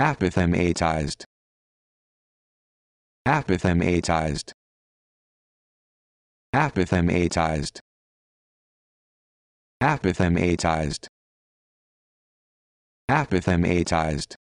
apothematized apothematized apothematized apothematized apothematized